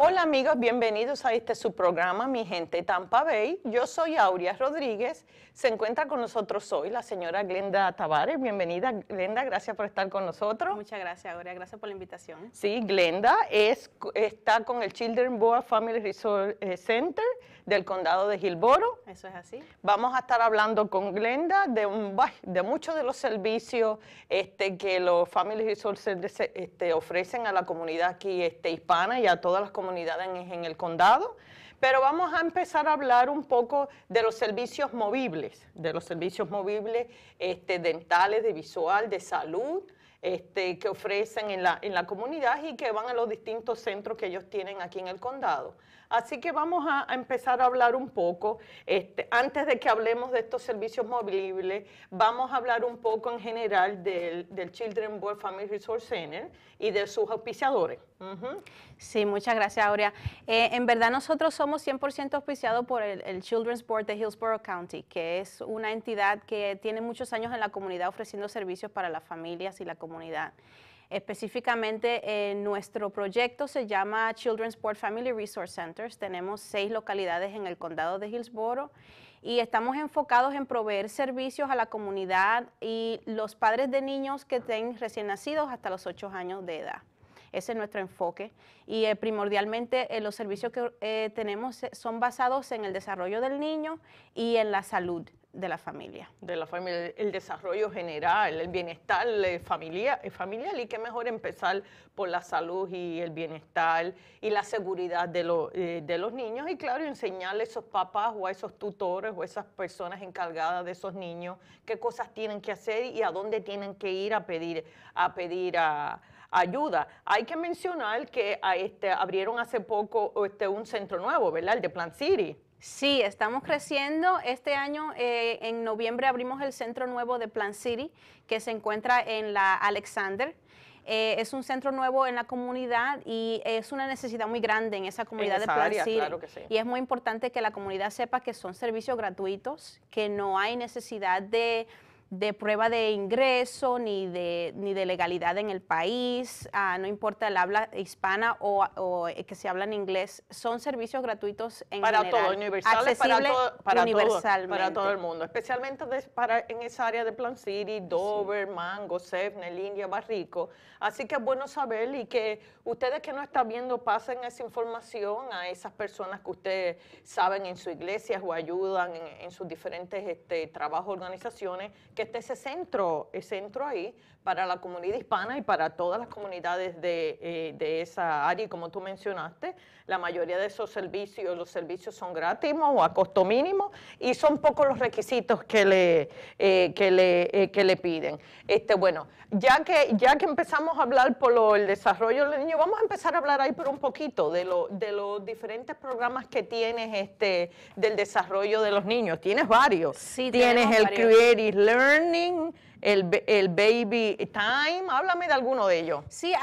Hola amigos, bienvenidos a este su programa, mi gente Tampa Bay. Yo soy Aurea Rodríguez. Se encuentra con nosotros hoy la señora Glenda Tavares. Bienvenida, Glenda, gracias por estar con nosotros. Muchas gracias, Aurea, gracias por la invitación. Sí, Glenda es, está con el Children Boa Family Resource eh, Center del condado de Gilboro. Eso es así. Vamos a estar hablando con Glenda de, muchos de los servicios este, que los Family Resources este, ofrecen a la comunidad aquí este, hispana y a todas las comunidades en, el condado pero vamos a empezar a hablar un poco de los servicios movibles, de los servicios movibles este, dentales, de visual, de salud, que ofrecen la, en la comunidad y que van a los distintos centros que ellos tienen aquí en el condado. Así que vamos a, empezar a hablar un poco, este, antes de que hablemos de estos servicios movibles, vamos a hablar un poco en general del, Children's Board Family Resource Center y de sus auspiciadores. Sí, muchas gracias, Aurea. Eh, en verdad, nosotros somos 100% auspiciados por el, el, Children's Board de Hillsborough County, que es una entidad que tiene muchos años en la comunidad ofreciendo servicios para las familias y la comunidad. Específicamente, eh, nuestro proyecto se llama Children's Port Family Resource Centers. Tenemos seis localidades en el condado de Hillsborough y estamos enfocados en proveer servicios a la comunidad y los padres de niños que estén recién nacidos hasta los ocho años de edad. Ese es nuestro enfoque. Y eh, primordialmente eh, los servicios que eh, tenemos son basados en el desarrollo del niño y en la salud de la familia. De la familia, el desarrollo general, el bienestar familiar, familiar y qué mejor empezar por la salud y el bienestar y la seguridad de, los niños y claro, enseñarle a esos papás o a esos tutores o a esas personas encargadas de esos niños qué cosas tienen que hacer y a dónde tienen que ir a pedir a, pedir a, ayuda. Hay que mencionar que ah, este, abrieron hace poco este, un centro nuevo, ¿verdad? El de Plan City. Sí, estamos creciendo. Este año, eh, en noviembre, abrimos el centro nuevo de Plan City, que se encuentra en la Alexander. Eh, es un centro nuevo en la comunidad y es una necesidad muy grande en esa comunidad de Plan claro que sí. Y es muy importante que la comunidad sepa que son servicios gratuitos, que no hay necesidad de de prueba de ingreso ni de, ni de legalidad en el país, ah, no importa el habla hispana o, eh, que se habla en inglés, son servicios gratuitos en para todo, universales para todo, para Todo, el mundo, especialmente para, en esa área de Plan City, Dover, Mango, Sefner, India, Barrico. Así que es bueno saber y que ustedes que no están viendo pasen esa información a esas personas que ustedes saben en su iglesia o ayudan en, sus diferentes este, trabajos, organizaciones que esté ese centro, el centro ahí para la comunidad hispana y para todas las comunidades eh, de, esa área. Y como tú mencionaste, la mayoría de esos servicios, los servicios son gratis o a costo mínimo y son pocos los requisitos que le, eh, que le, eh, que le piden. Este, bueno, ya que, ya que empezamos a hablar por lo, el desarrollo del niño, vamos a empezar a hablar ahí por un poquito de, lo, de los diferentes programas que tienes este, del desarrollo de los niños. Tienes varios. tienes el varios. Creative Learn Learning, el, el, Baby Time. Háblame de alguno de ellos. Sí,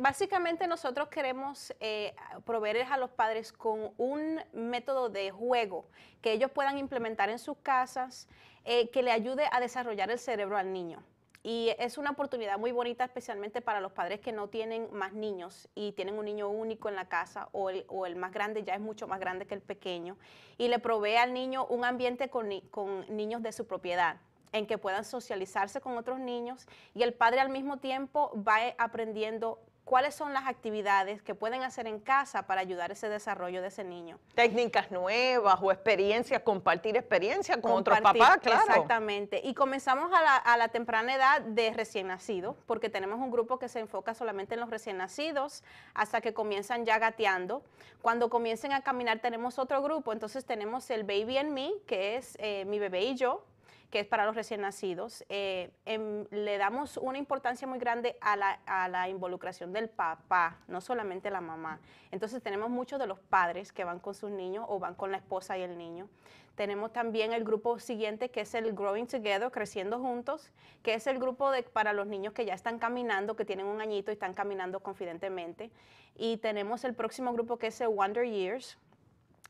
básicamente nosotros queremos eh, proveerles a los padres con un método de juego que ellos puedan implementar en sus casas eh, que le ayude a desarrollar el cerebro al niño. Y es una oportunidad muy bonita, especialmente para los padres que no tienen más niños y tienen un niño único en la casa o el, o el más grande ya es mucho más grande que el pequeño. Y le provee al niño un ambiente con, con niños de su propiedad en que puedan socializarse con otros niños y el padre al mismo tiempo va eh, aprendiendo cuáles son las actividades que pueden hacer en casa para ayudar ese desarrollo de ese niño. Técnicas nuevas o experiencias, compartir experiencias con otros papás, claro. Exactamente. Y comenzamos a la, temprana edad de recién nacido, porque tenemos un grupo que se enfoca solamente en los recién nacidos hasta que comienzan ya gateando. Cuando comiencen a caminar tenemos otro grupo, entonces tenemos el Baby and Me, que es eh, mi bebé y yo, que es para los recién nacidos. Eh, em, le damos una importancia muy grande a la, involucración del papá, no solamente la mamá. Entonces tenemos muchos de los padres que van con sus niños o van con la esposa y el niño. Tenemos también el grupo siguiente que es el Growing Together, Creciendo Juntos, que es el grupo de, para los niños que ya están caminando, que tienen un añito y están caminando confidentemente. Y tenemos el próximo grupo que es el Wonder Years,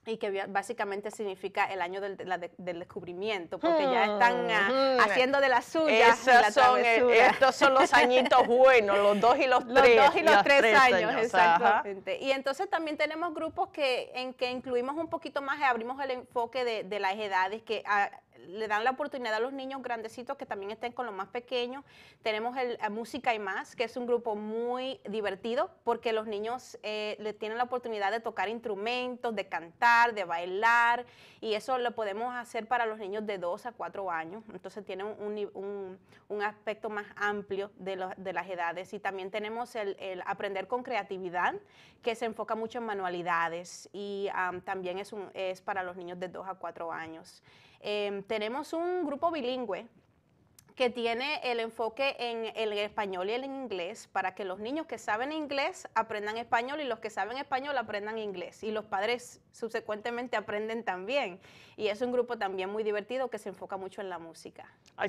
y que básicamente significa el año del, descubrimiento, porque ya están hmm, ah, hmm. haciendo de las suyas. La son, eh, estos son los añitos buenos, los dos y los, los tres. Los dos y los, tres, años, exactamente. Y entonces también tenemos grupos que en que incluimos un poquito más y abrimos el enfoque de, las edades que ah, le dan la oportunidad a los niños grandecitos que también estén con los más pequeños. Tenemos el, eh, Música y más, que es un grupo muy divertido porque los niños eh, le tienen la oportunidad de tocar instrumentos, de cantar, de bailar y eso lo podemos hacer para los niños de 2 a 4 años. Entonces tiene un, un, aspecto más amplio de, las edades y también tenemos el, aprender con creatividad que se enfoca mucho en manualidades y también es, es para los niños de 2 a 4 años. Em, tenemos un grupo bilingüe que tiene el enfoque en el español y el inglés para que los niños que saben inglés aprendan español y los que saben español aprendan inglés y los padres subsecuentemente aprenden también. Y es un grupo también muy divertido que se enfoca mucho en la música.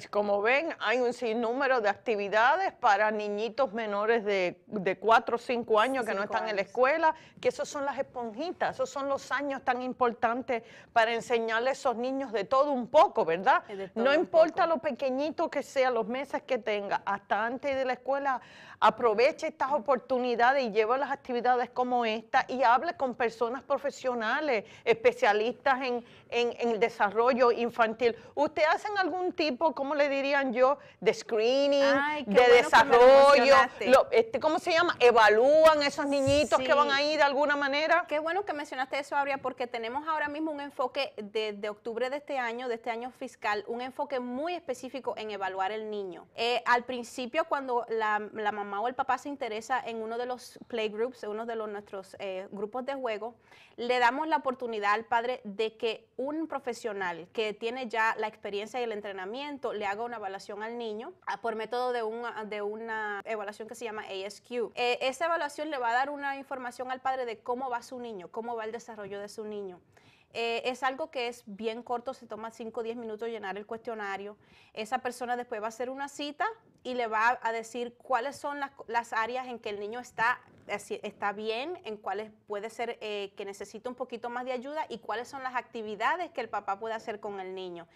Como ven, hay un sinnúmero de actividades para niñitos menores de, de 4 o 5 años que no están en la escuela, que esos son las esponjitas, esos son los años tan importantes para enseñarle a esos niños de todo un poco, ¿verdad? No importa lo pequeñito que sea, los meses que tenga, hasta antes de la escuela, aproveche estas oportunidades y lleve las actividades como esta y hable con personas profesionales, especialistas en, el desarrollo infantil. ¿Usted hacen algún tipo, como le dirían yo, de screening, de desarrollo? este, ¿Cómo se llama? ¿Evalúan esos niñitos que van ahí de alguna manera? Qué bueno que mencionaste eso, Abria, porque tenemos ahora mismo un enfoque desde de octubre de este año, de este año fiscal, un enfoque muy específico en evaluación evaluar el niño. Eh, al principio, cuando la, mamá o el papá se interesa en uno de los playgroups, en uno de los, nuestros eh, grupos de juego, le damos la oportunidad al padre de que un profesional que tiene ya la experiencia y el entrenamiento le haga una evaluación al niño ah, por método ah, de una, evaluación que se llama ASQ. Eh, esa evaluación le va a dar una información al padre de cómo va su niño, cómo va el desarrollo de su niño. Eh, es algo que es bien corto, se toma 5 o 10 minutos llenar el cuestionario. Esa persona después va a hacer una cita y le va a decir cuáles son las, áreas en que el niño está, está bien, en cuáles puede ser eh, que necesita un poquito más de ayuda y cuáles son las actividades que el papá puede hacer con el niño.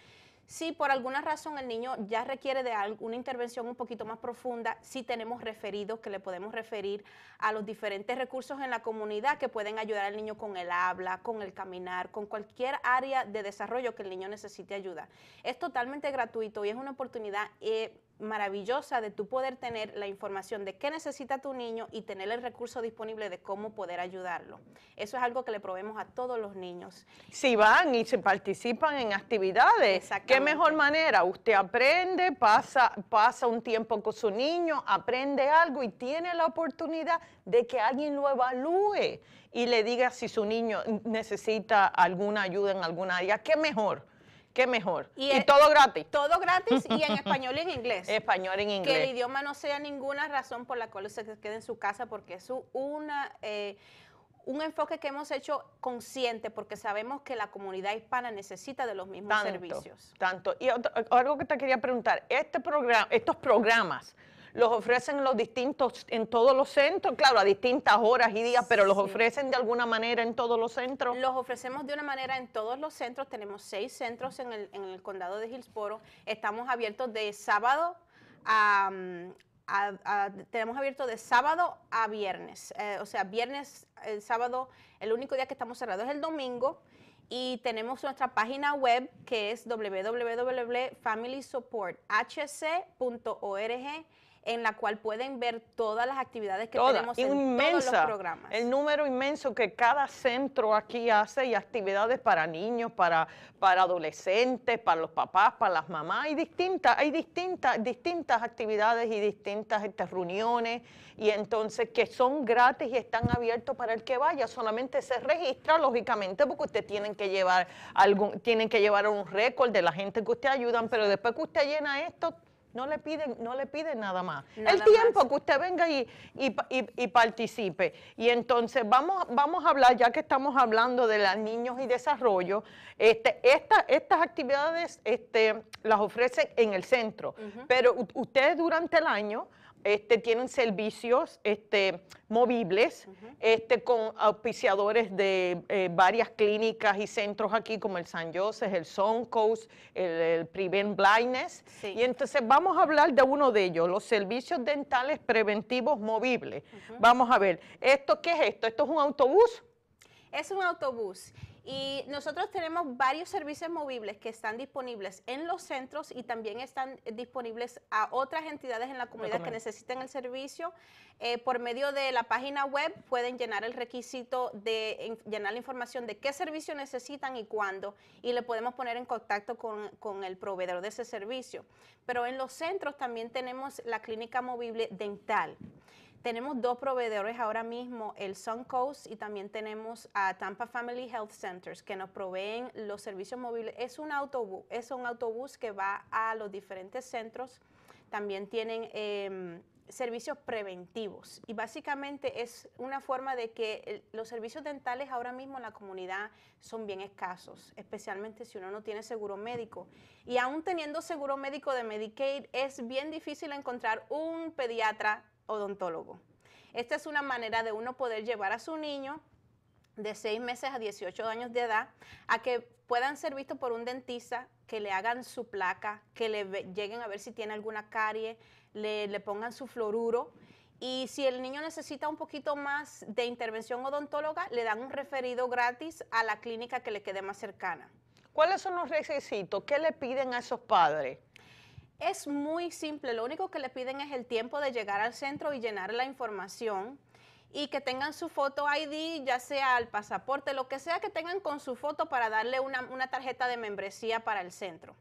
Si por alguna razón el niño ya requiere de alguna intervención un poquito más profunda, sí tenemos referidos que le podemos referir a los diferentes recursos en la comunidad que pueden ayudar al niño con el habla, con el caminar, con cualquier área de desarrollo que el niño necesite ayuda. Es totalmente gratuito y es una oportunidad eh, maravillosa de tu poder tener la información de qué necesita tu niño y tener el recurso disponible de cómo poder ayudarlo. Eso es algo que le probemos a todos los niños. Si van y se participan en actividades, ¿qué mejor manera? Usted aprende, pasa, pasa un tiempo con su niño, aprende algo y tiene la oportunidad de que alguien lo evalúe y le diga si su niño necesita alguna ayuda en alguna área. ¿Qué mejor? Qué mejor. Y, todo gratis. Todo gratis y en español y en inglés. español y en inglés. Que el idioma no sea ninguna razón por la cual se quede en su casa, porque es una. Eh, un enfoque que hemos hecho consciente porque sabemos que la comunidad hispana necesita de los mismos servicios. Tanto. Y algo que te quería preguntar, este programa, estos programas los ofrecen los distintos en todos los centros, claro, a distintas horas y días, pero los ofrecen de alguna manera en todos los centros. Los ofrecemos de una manera en todos los centros, tenemos seis centros en el, en el condado de Hillsboro, estamos abiertos de sábado a... tenemos abierto de sábado a viernes, eh, o sea, viernes, el sábado, el único día que estamos cerrados es el domingo, y tenemos nuestra página web que es www.familysupporthc.org en la cual pueden ver todas las actividades que tenemos en todos los programas. El número inmenso que cada centro aquí hace y actividades para niños, para, para adolescentes, para los papás, para las mamás. Hay distintas, hay distintas, distintas actividades y distintas este, reuniones y entonces que son gratis y están abiertos para el que vaya. Solamente se registra, lógicamente, porque usted tienen que llevar tienen que llevar un récord de la gente que usted ayudan, pero después que usted llena esto, no le piden, no le piden nada más. el tiempo que usted venga y, y, participe. Y entonces vamos, vamos a hablar, ya que estamos hablando de los niños y desarrollo, este, estas actividades este, las ofrecen en el centro, pero usted durante el año este, tienen servicios este, movibles, este, con auspiciadores de eh, varias clínicas y centros aquí, como el San Jose, el Suncoast, el, el Prevent Blindness. Y entonces vamos a hablar de uno de ellos, los servicios dentales preventivos movibles. Vamos a ver, ¿esto qué es esto? ¿Esto es un autobús? Es un autobús y nosotros tenemos varios servicios movibles que están disponibles en los centros y también están disponibles a otras entidades en la comunidad que necesiten el servicio. Eh, por medio de la página web pueden llenar el requisito de llenar la información de qué servicio necesitan y cuándo y le podemos poner en contacto con, con el proveedor de ese servicio. Pero en los centros también tenemos la clínica movible dental. Tenemos dos proveedores ahora mismo, el Suncoast y también tenemos a Tampa Family Health Centers que nos proveen los servicios móviles. Es un autobús, es un autobús que va a los diferentes centros. También tienen em, servicios preventivos y básicamente es una forma de que los servicios dentales ahora mismo en la comunidad son bien escasos, especialmente si uno no tiene seguro médico. Y aún teniendo seguro médico de Medicaid, es bien difícil encontrar un pediatra odontólogo. Esta es una manera de uno poder llevar a su niño de 6 meses a 18 años de edad a que puedan ser vistos por un dentista, que le hagan su placa, que le lleguen a ver si tiene alguna carie, le, pongan su fluoruro. Y si el niño necesita un poquito más de intervención odontóloga, le dan un referido gratis a la clínica que le quede más cercana. ¿Cuáles son los requisitos? ¿Qué le piden a esos padres? Es muy simple, lo único que le piden es el tiempo de llegar al centro y llenar la información y que tengan su foto ID, ya sea el pasaporte, lo que sea que tengan con su foto para darle una, una tarjeta de membresía para el centro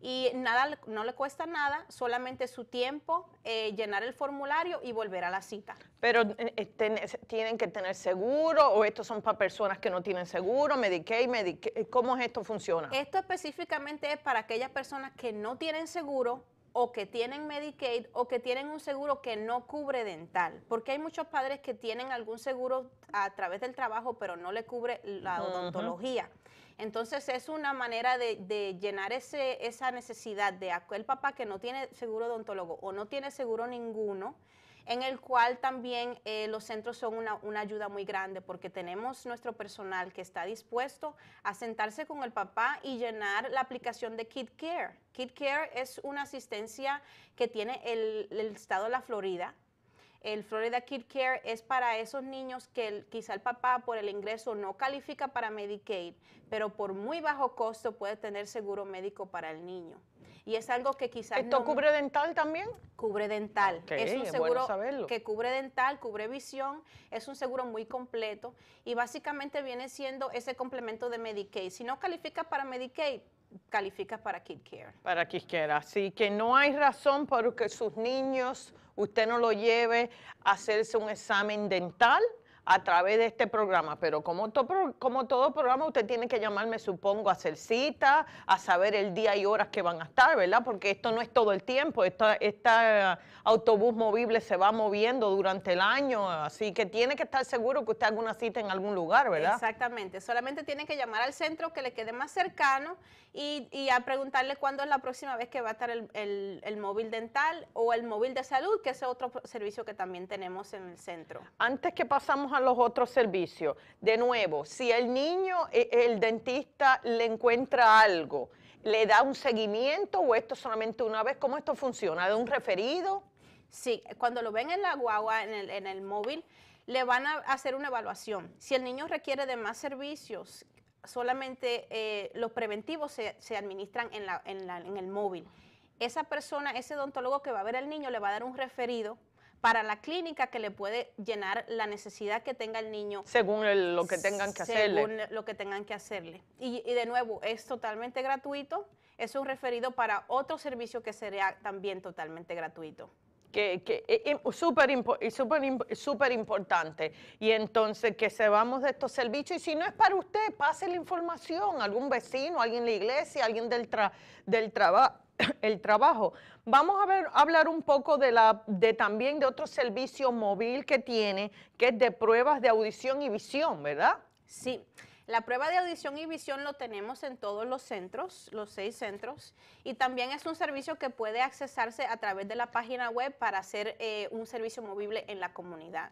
y nada, no le cuesta nada, solamente su tiempo, eh, llenar el formulario y volver a la cita. Pero eh, eh, tienen que tener seguro o estos son para personas que no tienen seguro, Medicaid, Medicaid, ¿cómo esto funciona? Esto específicamente es para aquellas personas que no tienen seguro o que tienen Medicaid o que tienen un seguro que no cubre dental, porque hay muchos padres que tienen algún seguro a través del trabajo, pero no le cubre la odontología. Entonces es una manera de, llenar ese, esa necesidad de aquel papá que no tiene seguro odontólogo o no tiene seguro ninguno, en el cual también eh, los centros son una, ayuda muy grande porque tenemos nuestro personal que está dispuesto a sentarse con el papá y llenar la aplicación de Kid Care. Kid Care es una asistencia que tiene el, el estado de la Florida el Florida Kid Care es para esos niños que quizá el papá por el ingreso no califica para Medicaid, pero por muy bajo costo puede tener seguro médico para el niño. Y es algo que quizá ¿Esto cubre dental también? Cubre dental. es un seguro que cubre dental, cubre visión, es un seguro muy completo y básicamente viene siendo ese complemento de Medicaid. Si no califica para Medicaid, califica para Kid Care. Para Kid Care. Así que no hay razón por que sus niños usted no lo lleve a hacerse un examen dental a través de este programa, pero como, como todo programa usted tiene que llamarme, supongo, a hacer cita, a saber el día y horas que van a estar, ¿verdad? Porque esto no es todo el tiempo, esta, esta autobús movible se va moviendo durante el año, así que tiene que estar seguro que usted haga una cita en algún lugar, ¿verdad? Exactamente, solamente tiene que llamar al centro que le quede más cercano y, y a preguntarle cuándo es la próxima vez que va a estar el, el, el móvil dental o el móvil de salud, que es otro servicio que también tenemos en el centro. Antes que pasamos a los otros servicios. De nuevo, si el niño, eh, el dentista le encuentra algo, ¿le da un seguimiento o esto solamente una vez? ¿Cómo esto funciona? ¿De un referido? Sí, cuando lo ven en la guagua, en el, móvil, le van a hacer una evaluación. Si el niño requiere de más servicios, solamente eh, los preventivos se, administran en, en, en el móvil. Esa persona, ese odontólogo que va a ver al niño, le va a dar un referido para la clínica que le puede llenar la necesidad que tenga el niño. Según lo que tengan que hacerle. Según lo que tengan que hacerle. Y, de nuevo, es totalmente gratuito. Es un referido para otro servicio que sería también totalmente gratuito que, que es eh, eh, súper super importante. Y entonces que se vamos de estos servicios, y si no es para usted, pase la información, algún vecino, alguien de la iglesia, alguien del, del trabajo el trabajo. Vamos a, ver, hablar un poco de, la, de también de otro servicio móvil que tiene, que es de pruebas de audición y visión, ¿verdad? Sí. La prueba de audición y visión lo tenemos en todos los centros, los seis centros, y también es un servicio que puede accesarse a través de la página web para hacer eh, un servicio movible en la comunidad.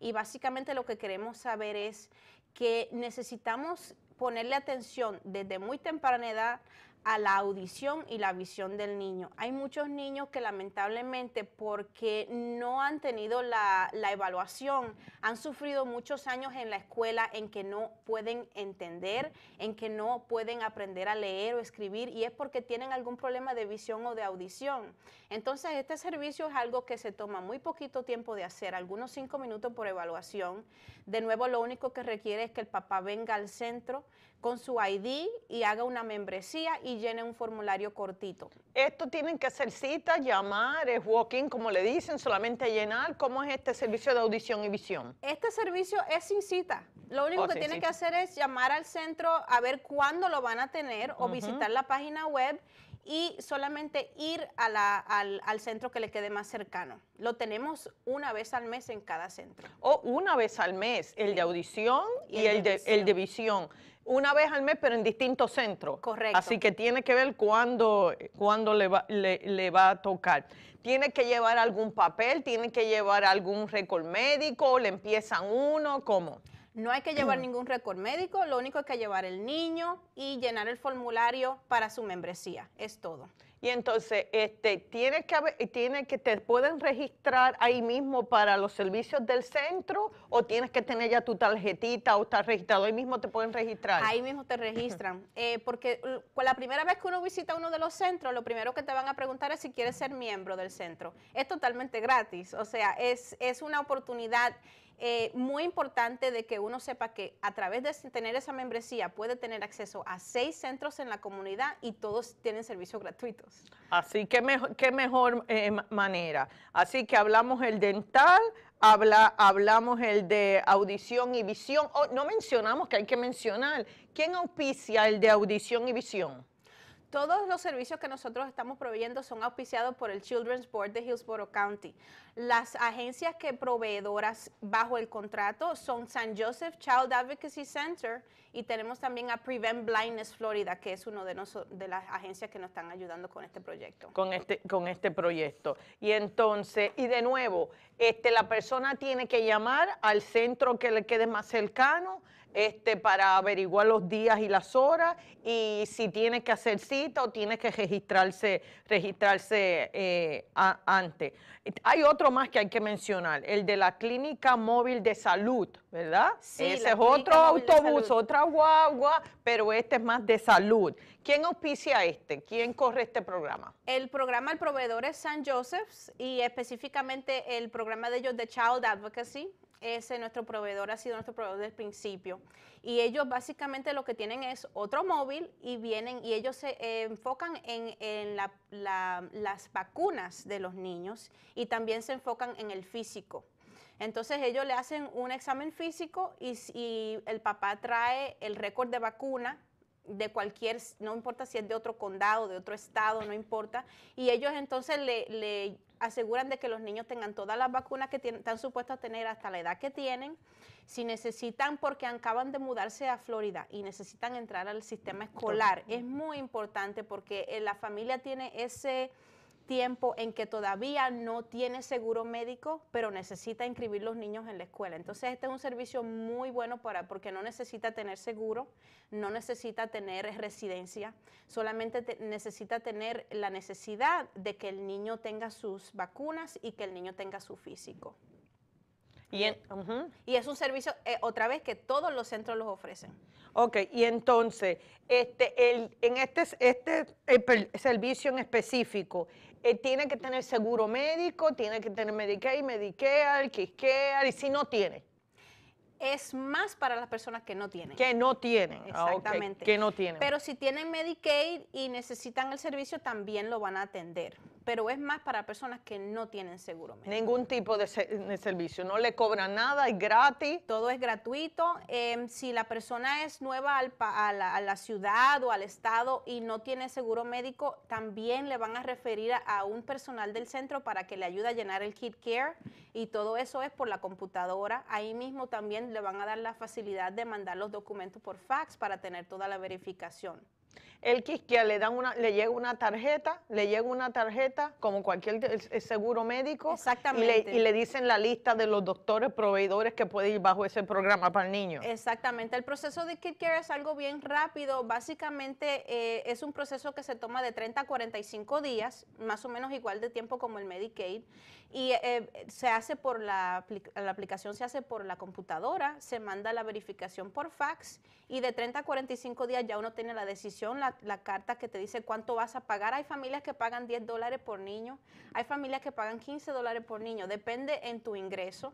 Y básicamente lo que queremos saber es que necesitamos ponerle atención desde muy temprana edad a la audición y la visión del niño. Hay muchos niños que lamentablemente porque no han tenido la, evaluación, han sufrido muchos años en la escuela en que no pueden entender, en que no pueden aprender a leer o escribir y es porque tienen algún problema de visión o de audición. Entonces este servicio es algo que se toma muy poquito tiempo de hacer, algunos cinco minutos por evaluación. De nuevo lo único que requiere es que el papá venga al centro, con su ID y haga una membresía y llene un formulario cortito. Esto tienen que hacer cita, llamar, es walk-in, como le dicen, solamente llenar. ¿Cómo es este servicio de audición y visión? Este servicio es sin cita. Lo único oh, que tienen que hacer es llamar al centro a ver cuándo lo van a tener o visitar la página web y solamente ir al, centro que le quede más cercano. Lo tenemos una vez al mes en cada centro. O una vez al mes, el de audición y, el, de, el de visión. Una vez al mes, pero en distintos centros. Correcto. Así que tiene que ver cuándo, cuándo le, va, le, le, va a tocar. Tiene que llevar algún papel, tiene que llevar algún récord médico, le empiezan uno, ¿cómo? No hay que llevar ningún récord médico, lo único es que llevar el niño y llenar el formulario para su membresía, es todo. Y entonces, este, tienes que que te pueden registrar ahí mismo para los servicios del centro o tienes que tener ya tu tarjetita o estar registrado ahí mismo te pueden registrar. Ahí mismo te registran, eh, porque la primera vez que uno visita uno de los centros, lo primero que te van a preguntar es si quieres ser miembro del centro. Es totalmente gratis, o sea, es es una oportunidad eh, muy importante de que uno sepa que a través de tener esa membresía puede tener acceso a seis centros en la comunidad y todos tienen servicios gratuitos. Así que mejor, qué mejor eh, manera. Así que hablamos el dental, Habla, hablamos el de audición y visión. Oh, no mencionamos que hay que mencionar. ¿Quién auspicia el de audición y visión? Todos los servicios que nosotros estamos proveyendo son auspiciados por el Children's Board de Hillsborough County. Las agencias que proveedoras bajo el contrato son San Joseph Child Advocacy Center y tenemos también a Prevent Blindness Florida, que es una de, de, las agencias que nos están ayudando con este proyecto. Con este, con este proyecto. Y entonces, y de nuevo, este, la persona tiene que llamar al centro que le quede más cercano este, para averiguar los días y las horas y si tiene que hacer cita o tiene que registrarse, registrarse eh, antes. Hay otro más que hay que mencionar, el de la clínica móvil de salud, ¿verdad? Sí, Ese es otro autobús, otra guagua, pero este es más de salud. ¿Quién auspicia este? ¿Quién corre este programa? El programa El Proveedor es San Joseph's y específicamente el programa de ellos de Child Advocacy ese nuestro proveedor ha sido nuestro proveedor desde el principio. Y ellos básicamente lo que tienen es otro móvil y vienen y ellos se enfocan en, las vacunas de los niños y también se enfocan en el físico. Entonces ellos le hacen un examen físico y, el papá trae el récord de vacuna de cualquier, no importa si es de otro condado, de otro estado, no importa. Y ellos entonces le aseguran de que los niños tengan todas las vacunas que están supuestos a tener hasta la edad que tienen. Si necesitan, porque acaban de mudarse a Florida y necesitan entrar al sistema escolar, es muy importante porque eh, la familia tiene ese tiempo en que todavía no tiene seguro médico, pero necesita inscribir los niños en la escuela. Entonces, este es un servicio muy bueno para, porque no necesita tener seguro, no necesita tener residencia, solamente necesita tener la necesidad de que el niño tenga sus vacunas y que el niño tenga su físico. Y, y es un servicio, eh, otra vez, que todos los centros los ofrecen. Ok, y entonces, este, el, en este, este servicio en específico, eh, tiene que tener seguro médico, tiene que tener Medicaid, Medicare, Quisquear, y si no tiene. Es más para las personas que no tienen. Que no tienen. Ah, Exactamente. Que no tienen. Pero si tienen Medicaid y necesitan el servicio, también lo van a atender pero es más para personas que no tienen seguro médico. Ningún tipo de, servicio, no le cobran nada, es gratis. Todo es gratuito. Em, si la persona es nueva a, la, ciudad o al estado y no tiene seguro médico, también le van a referir a, un personal del centro para que le ayude a llenar el kit care y todo eso es por la computadora. Ahí mismo también le van a dar la facilidad de mandar los documentos por fax para tener toda la verificación el care le dan una, le llega una tarjeta, le llega una tarjeta como cualquier seguro médico. Y le, dicen la lista de los doctores, proveedores que puede ir bajo ese programa para el niño. Exactamente. El proceso de Kit Care es algo bien rápido. Básicamente eh, es un proceso que se toma de 30 a 45 días, más o menos igual de tiempo como el Medicaid. Y eh, se hace por la, aplicación se hace por la computadora, se manda la verificación por fax y de 30 a 45 días ya uno tiene la decisión, la, la carta que te dice cuánto vas a pagar. Hay familias que pagan 10 dólares por niño, hay familias que pagan 15 dólares por niño, depende en tu ingreso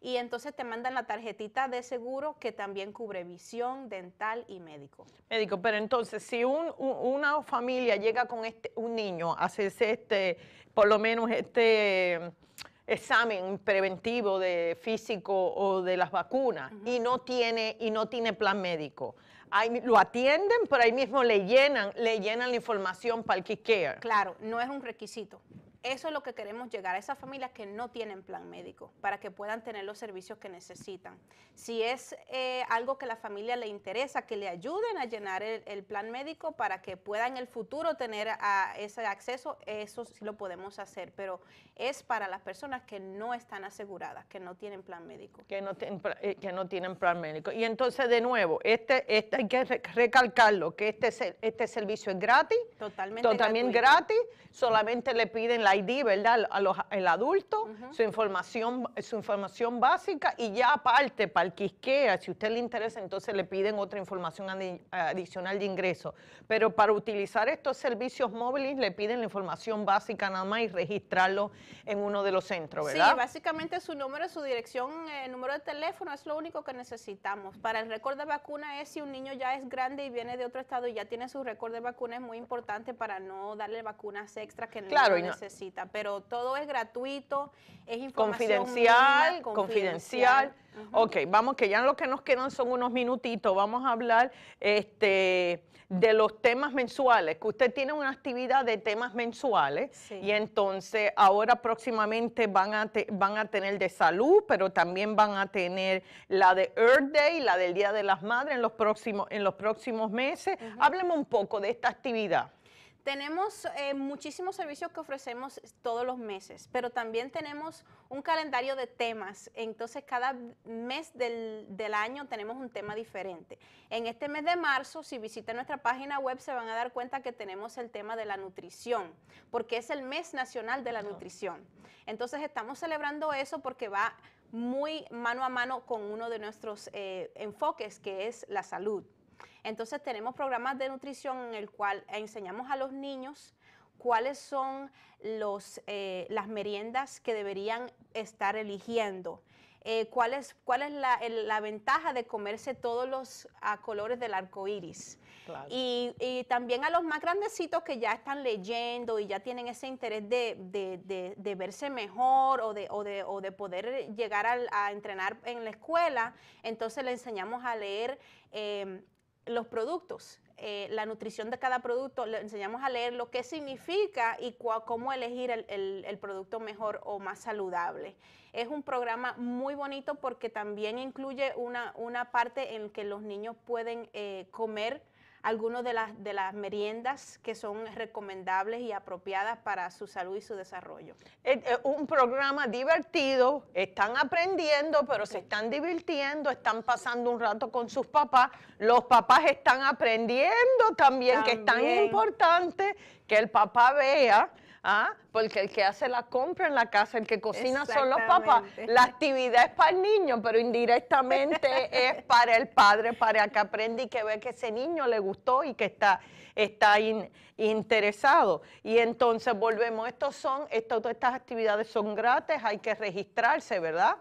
y entonces te mandan la tarjetita de seguro que también cubre visión, dental y médico. Médico, pero entonces si una familia llega con este, un niño a hacerse este, por lo menos este mm, examen preventivo de físico o de las vacunas y no tiene y no tiene plan médico. Ahí, lo atienden, pero ahí mismo le llenan, le llenan la información para el que care. Claro, no es un requisito. Eso es lo que queremos llegar a esas familias que no tienen plan médico, para que puedan tener los servicios que necesitan. Si es eh, algo que la familia le interesa, que le ayuden a llenar el, plan médico para que pueda en el futuro tener ese acceso, eso sí lo podemos hacer, pero es para las personas que no están aseguradas, que no tienen plan médico. Que no, eh, tienen plan médico. Y entonces, de nuevo, este, este hay que recalcarlo, que este, este servicio es gratis, totalmente, gratis, solamente le piden la ID, ¿verdad? A los, el adulto, su, información, su información básica y ya aparte, para el Quisquea, si usted le interesa, entonces le piden otra información adicional de ingreso. Pero para utilizar estos servicios móviles le piden la información básica nada más y registrarlo en uno de los centros, ¿verdad? Sí, básicamente su número, su dirección, el eh, número de teléfono es lo único que necesitamos. Para el récord de vacuna es si un niño ya es grande y viene de otro estado y ya tiene su récord de vacunas es muy importante para no darle vacunas extra que no necesita pero todo es gratuito, es información confidencial, confidencial. Ok, vamos que ya lo que nos quedan son unos minutitos, vamos a hablar este de los temas mensuales, que usted tiene una actividad de temas mensuales y entonces ahora próximamente van a, van a tener de salud, pero también van a tener la de Earth Day, la del Día de las Madres en los próximos, en los próximos meses. hablemos Hábleme un poco de esta actividad. Tenemos eh, muchísimos servicios que ofrecemos todos los meses, pero también tenemos un calendario de temas. Entonces, cada mes del, año tenemos un tema diferente. En este mes de marzo, si visitan nuestra página web, se van a dar cuenta que tenemos el tema de la nutrición, porque es el mes nacional de la nutrición. Entonces, estamos celebrando eso porque va muy mano a mano con uno de nuestros eh, enfoques, que es la salud. Entonces tenemos programas de nutrición en el cual enseñamos a los niños cuáles son los, eh, las meriendas que deberían estar eligiendo. Eh, cuál es, la, ventaja de comerse todos los colores del arco iris. Y, también a los más grandecitos que ya están leyendo y ya tienen ese interés de, verse mejor o de, poder llegar a, entrenar en la escuela, entonces le enseñamos a leer eh, los productos, eh, la nutrición de cada producto, le enseñamos a leer lo que significa y cómo elegir el, producto mejor o más saludable. Es un programa muy bonito porque también incluye una, parte en que los niños pueden eh, comer algunas de las, de las meriendas que son recomendables y apropiadas para su salud y su desarrollo. Es eh, eh, un programa divertido, están aprendiendo, pero se están divirtiendo, están pasando un rato con sus papás, los papás están aprendiendo también. que es tan importante que el papá vea ¿Ah? Porque el que hace la compra en la casa, el que cocina son los papás. La actividad es para el niño, pero indirectamente es para el padre, para que aprenda y que ve que ese niño le gustó y que está, está interesado. Y entonces volvemos, estos son, esto, todas estas actividades son gratis, hay que registrarse, ¿verdad?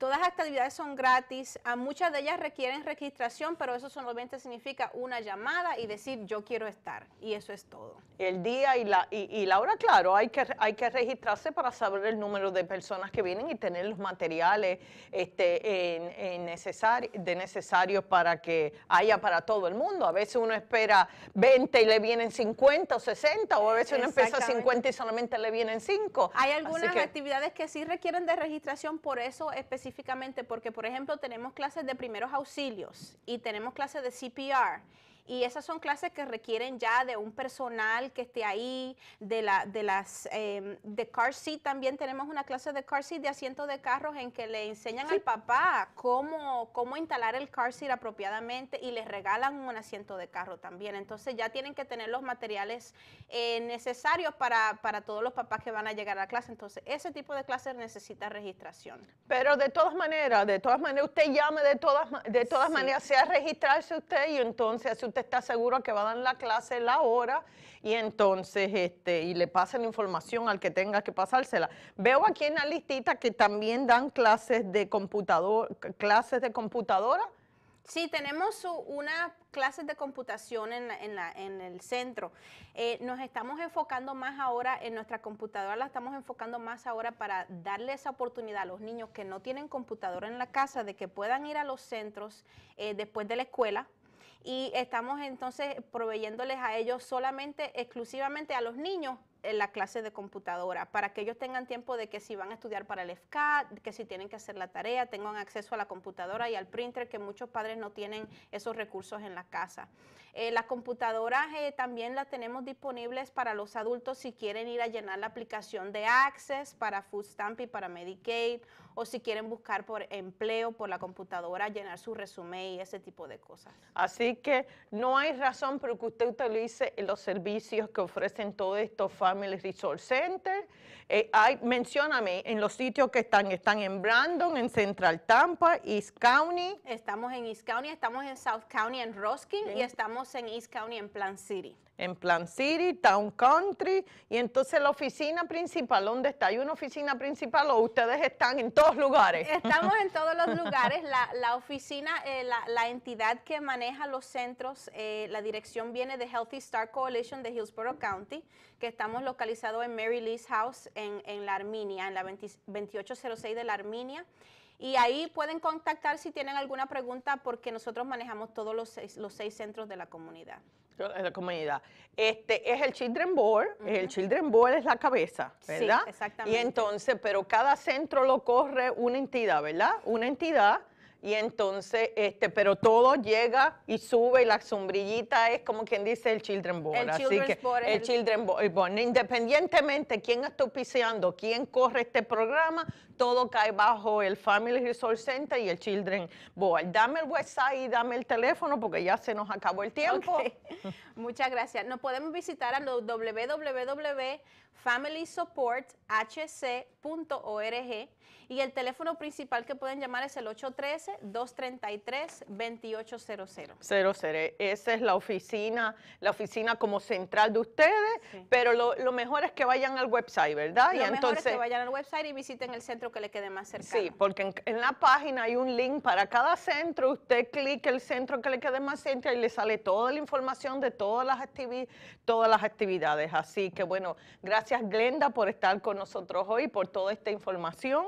Todas las actividades son gratis, a muchas de ellas requieren registración, pero eso solamente significa una llamada y decir yo quiero estar, y eso es todo. El día y la, y, la hora, claro, hay que, hay que registrarse para saber el número de personas que vienen y tener los materiales este, en, de necesarios para que haya para todo el mundo. A veces uno espera 20 y le vienen 50 o 60, o a veces uno empieza 50 y solamente le vienen 5. Hay algunas actividades que sí requieren de registración, por eso específicamente específicamente porque, por ejemplo, tenemos clases de primeros auxilios y tenemos clases de CPR y esas son clases que requieren ya de un personal que esté ahí, de, la, de las em, de car seat. También tenemos una clase de car seat, de asiento de carros, en que le enseñan al papá cómo, cómo instalar el car seat apropiadamente y les regalan un asiento de carro también. Entonces ya tienen que tener los materiales eh, necesarios para, para todos los papás que van a llegar a la clase. Entonces ese tipo de clases necesita registración. Pero de todas maneras, de todas maneras, usted llame de todas, de todas maneras, sea registrarse usted y entonces usted está seguro que va a dar la clase, la hora, y entonces, este, y le pasen la información al que tenga que pasársela. Veo aquí en la listita que también dan clases de computador, clases de computadora. Sí, tenemos unas clases de computación en, el centro. Eh, nos estamos enfocando más ahora en nuestra computadora, la estamos enfocando más ahora para darle esa oportunidad a los niños que no tienen computadora en la casa de que puedan ir a los centros eh, después de la escuela, y estamos entonces proveyéndoles a ellos solamente, exclusivamente a los niños en eh, la clase de computadora, para que ellos tengan tiempo de que si van a estudiar para el FCAT, que si tienen que hacer la tarea, tengan acceso a la computadora y al printer, que muchos padres no tienen esos recursos en la casa. Eh, las computadoras eh, también las tenemos disponibles para los adultos si quieren ir a llenar la aplicación de Access para Food Stamp y para Medicaid o si quieren buscar por empleo por la computadora, llenar su resumen y ese tipo de cosas. Así que no hay razón pero que usted utilice los servicios que ofrecen todos estos Family Resource Center. Eh, mencióname en los sitios que están, están en Brandon, en Central Tampa, East County. Estamos en East County, estamos en South County, en Roskin y estamos en East County, en Plan City. En Plan City, Town Country, y entonces la oficina principal, ¿dónde está? ¿Hay una oficina principal o ustedes están en todos lugares? Estamos en todos los lugares. La, la oficina, eh, la, entidad que maneja los centros, eh, la dirección viene de Healthy Star Coalition de Hillsborough County, que estamos localizados en Mary Lee's House en, en la Arminia, en la 2806 de la Arminia. Y ahí pueden contactar si tienen alguna pregunta porque nosotros manejamos todos los seis, los seis centros de la comunidad. De la comunidad. Este es el Children Board, el Children Board es la cabeza, ¿verdad? exactamente. Y entonces, pero cada centro lo corre una entidad, ¿verdad? Una entidad y entonces, este, pero todo llega y sube y la sombrillita es como quien dice el children's Board. El así Children's que Board el, children's Board. Eh, independientemente quién está auspiciando, quién corre este programa, todo cae bajo el Family Resource Center y el children's Board. Dame el website y dame el teléfono porque ya se nos acabó el tiempo. Muchas gracias. Nos podemos visitar a los www familysupporthc.org y el teléfono principal que pueden llamar es el 813-233-2800. 00, esa es la oficina, la oficina como central de ustedes, pero lo, mejor es que vayan al website, ¿verdad? Lo y mejor es que vayan al website y visiten el centro que le quede más cercano. Sí, porque en, la página hay un link para cada centro, usted clica el centro que le quede más cerca y le sale toda la información de todas las, activi todas las actividades. Así que bueno, gracias Gracias Glenda por estar con nosotros hoy, por toda esta información.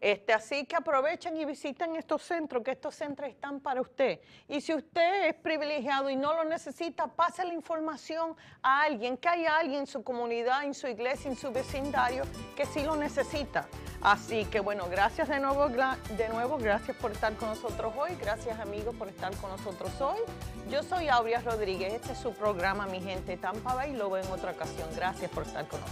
Este, así que aprovechen y visiten estos centros, que estos centros están para usted. Y si usted es privilegiado y no lo necesita, pase la información a alguien, que hay alguien en su comunidad, en su iglesia, en su vecindario, que sí lo necesita. Así que bueno, gracias de nuevo, de nuevo, gracias por estar con nosotros hoy, gracias amigos por estar con nosotros hoy. Yo soy Aurea Rodríguez, este es su programa Mi Gente Tampa y lo veo en otra ocasión. Gracias por estar con nosotros.